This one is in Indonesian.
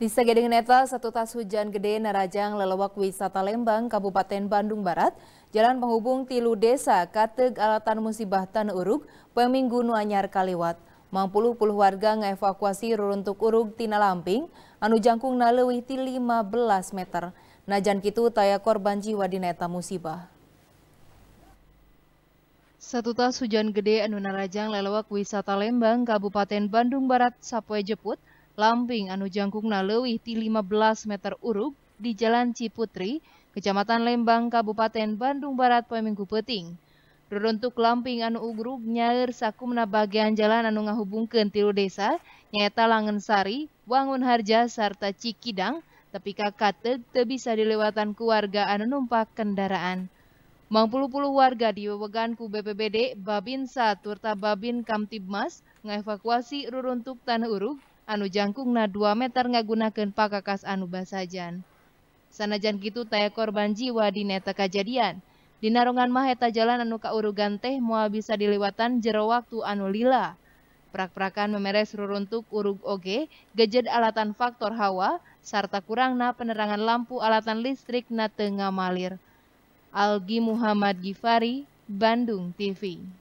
Di Neta, satu tas hujan gede Narajang lelewak wisata Lembang, Kabupaten Bandung Barat, jalan penghubung tilu desa Kateg Alatan Musibah Tanah Uruk, Peminggu Nuanyar Kaliwat. Mampuluh puluh warga ngevakuasi ruruntuk Uruk tina Lamping, anu jangkung Nalewi ti 15 meter. Najan kitu taya korban jiwa di neta musibah. Satu tas hujan gede anu narajang lelewak wisata Lembang, Kabupaten Bandung Barat, Sapoe Jeput, Lamping anu jangkungna leuwih ti 15 meter urug di Jalan Ciputri, Kecamatan Lembang, Kabupaten Bandung Barat minggu peting. Reruntuk Lamping anu ugrug nyair sakumna bagian jalan anu ngahubungkeun tilu desa, nyaeta Langensari, Wangun Harja, sarta Cikidang, tapi kakateg teu bisa dilewatan keluarga anu numpak kendaraan. Mangpuluh-puluh warga di wewegan ku BPBD, Babinsa, turta Babin Kamtibmas, ngevakuasi ruruntuk tanah urug anu jangkungna 2 meter ngagunakeun pakakas anu basajan. Sanajan jangkitu taya korban jiwa di neta kejadian. di mah eta jalan anu kaurugan teh moal bisa dilewatan jero waktu anu lila. Prak-prakan memeres ruruntuk urug oge, gejed alatan faktor hawa, serta kurangna penerangan lampu alatan listrik na tengah malir. Algi Muhammad Gifari, Bandung TV